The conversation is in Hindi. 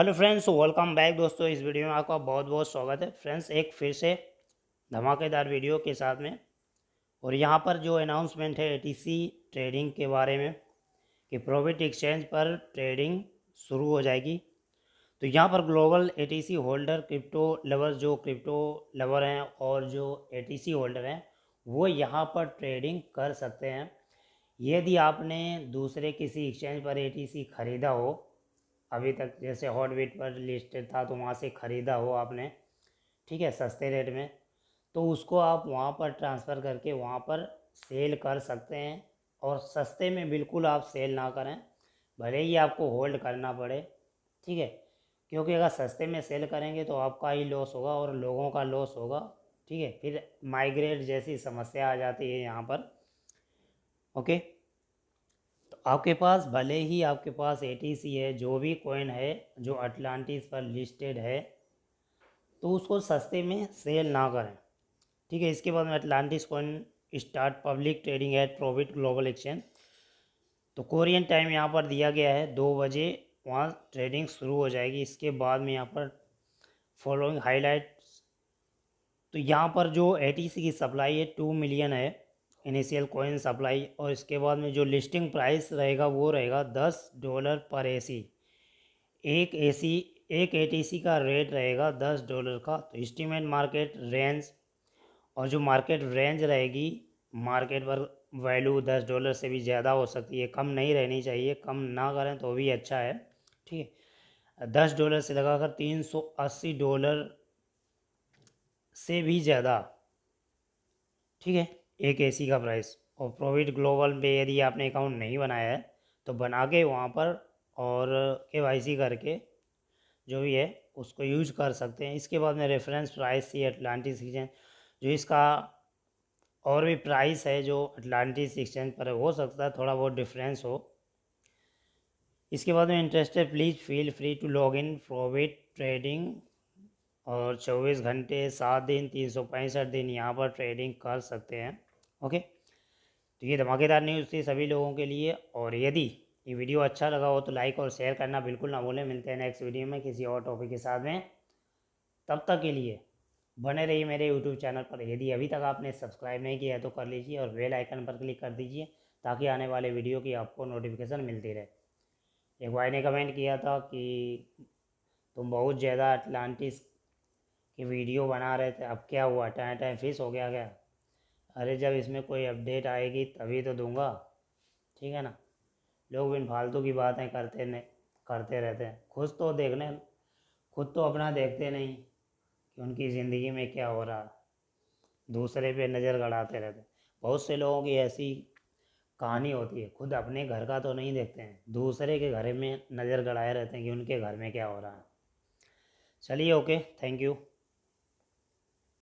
हेलो फ्रेंड्स वेलकम बैक दोस्तों इस वीडियो में आपका बहुत बहुत स्वागत है फ्रेंड्स एक फिर से धमाकेदार वीडियो के साथ में और यहाँ पर जो अनाउंसमेंट है एटीसी ट्रेडिंग के बारे में कि प्रॉफिट एक्सचेंज पर ट्रेडिंग शुरू हो जाएगी तो यहाँ पर global ATC holder crypto lover जो क्रिप्टो लवर हैं और जो ए होल्डर हैं वो यहाँ पर ट्रेडिंग कर सकते हैं यदि आपने दूसरे किसी एक्सचेंज पर ए ख़रीदा हो अभी तक जैसे हॉटवीट पर लिस्टेड था तो वहाँ से ख़रीदा हो आपने ठीक है सस्ते रेट में तो उसको आप वहाँ पर ट्रांसफ़र करके वहाँ पर सेल कर सकते हैं और सस्ते में बिल्कुल आप सेल ना करें भले ही आपको होल्ड करना पड़े ठीक है क्योंकि अगर सस्ते में सेल करेंगे तो आपका ही लॉस होगा और लोगों का लॉस होगा ठीक है फिर माइग्रेट जैसी समस्या आ जाती है यहाँ पर ओके आपके पास भले ही आपके पास ए है जो भी कॉइन है जो अटलांटिस पर लिस्टेड है तो उसको सस्ते में सेल ना करें ठीक है इसके बाद में Atlantis coin start public trading at ProBit global exchange तो कोरियन टाइम यहाँ पर दिया गया है दो बजे वहाँ ट्रेडिंग शुरू हो जाएगी इसके बाद में यहाँ पर फॉलोइंग हाईलाइट तो यहाँ पर जो ए की सप्लाई है टू मिलियन है इनिशियल कॉइन सप्लाई और इसके बाद में जो लिस्टिंग प्राइस रहेगा वो रहेगा दस डॉलर पर एसी एक एसी एक एटीसी का रेट रहेगा दस डॉलर का तो इस्टीमेट मार्केट रेंज और जो मार्केट रेंज रहेगी मार्केट पर वैल्यू दस डॉलर से भी ज़्यादा हो सकती है कम नहीं रहनी चाहिए कम ना करें तो भी अच्छा है ठीक है दस डॉलर से लगाकर तीन सौ अस्सी डॉलर से भी ज़्यादा ठीक है एक ए का प्राइस और प्रोविट ग्लोबल पे यदि आपने अकाउंट नहीं बनाया है तो बना के वहाँ पर और के करके जो भी है उसको यूज कर सकते हैं इसके बाद में रेफरेंस प्राइस थी अटलांटिस एक्सचेंज जो इसका और भी प्राइस है जो अटलांटिस एक्सचेंज पर हो सकता है थोड़ा बहुत डिफरेंस हो इसके बाद में interested please feel free to log in ProBit trading और चौबीस घंटे सात दिन तीन सौ पैंसठ दिन यहाँ पर ट्रेडिंग कर सकते हैं ओके तो ये धमाकेदार न्यूज़ थी सभी लोगों के लिए और यदि ये वीडियो अच्छा लगा हो तो लाइक और शेयर करना बिल्कुल ना भूलें मिलते हैं नेक्स्ट वीडियो में किसी और टॉपिक के साथ में तब तक के लिए बने रहिए मेरे यूट्यूब चैनल पर यदि अभी तक आपने सब्सक्राइब नहीं किया है तो कर लीजिए और बेल आइकन पर क्लिक कर दीजिए ताकि आने वाले वीडियो की आपको नोटिफिकेशन मिलती रहे एक भाई ने कमेंट किया था कि तुम बहुत ज़्यादा अटलांटिस की वीडियो बना रहे थे अब क्या हुआ टाइम टाइम फिस हो गया क्या अरे जब इसमें कोई अपडेट आएगी तभी तो दूंगा ठीक है ना लोग बिन फालतू की बातें करते नहीं करते रहते हैं खुद तो देखने खुद तो अपना देखते नहीं कि उनकी ज़िंदगी में क्या हो रहा दूसरे पे नज़र गड़ाते रहते बहुत से लोगों की ऐसी कहानी होती है खुद अपने घर का तो नहीं देखते हैं दूसरे के घर में नज़र गड़ाए रहते हैं कि उनके घर में क्या हो रहा है चलिए ओके थैंक यू